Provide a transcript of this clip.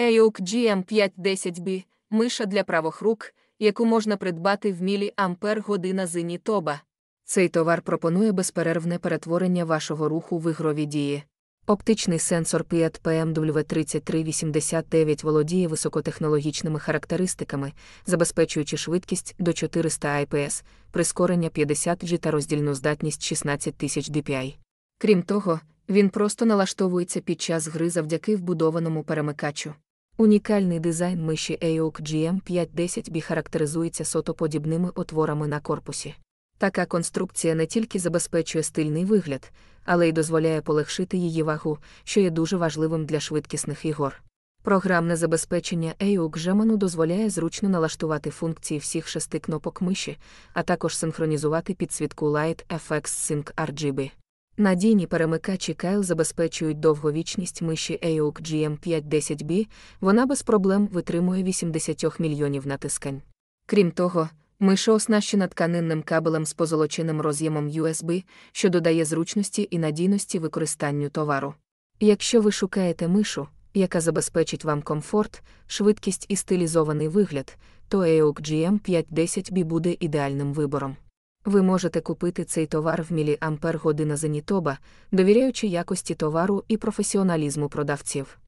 EUK GM510B миша для правих рук, яку можна придбати в мілі Ампер година зині тоба. Цей товар пропонує безперервне перетворення вашого руху в ігрові дії. Оптичний сенсор Piat PMW3389 володіє високотехнологічними характеристиками, забезпечуючи швидкість до 400 IPS, прискорення 50 G та роздільну здатність 16000 DPI. Крім того, він просто налаштовується під час гри завдяки вбудованому перемикачу. Унікальний дизайн миші EOC gm 510 бі характеризується сотоподібними отворами на корпусі. Така конструкція не тільки забезпечує стильний вигляд, але й дозволяє полегшити її вагу, що є дуже важливим для швидкісних ігор. Програмне забезпечення EOC Gemini дозволяє зручно налаштувати функції всіх шести кнопок миші, а також синхронізувати підсвітку Light FX Sync RGB. Надійні перемикачі Кайл забезпечують довговічність миші EOC GM510B, вона без проблем витримує 80 мільйонів натискань. Крім того, миша оснащена тканинним кабелем з позолоченим роз'ємом USB, що додає зручності і надійності використанню товару. Якщо ви шукаєте мишу, яка забезпечить вам комфорт, швидкість і стилізований вигляд, то EOC GM510B буде ідеальним вибором. Ви можете купити цей товар в міліампер година Зенітоба, довіряючи якості товару і професіоналізму продавців.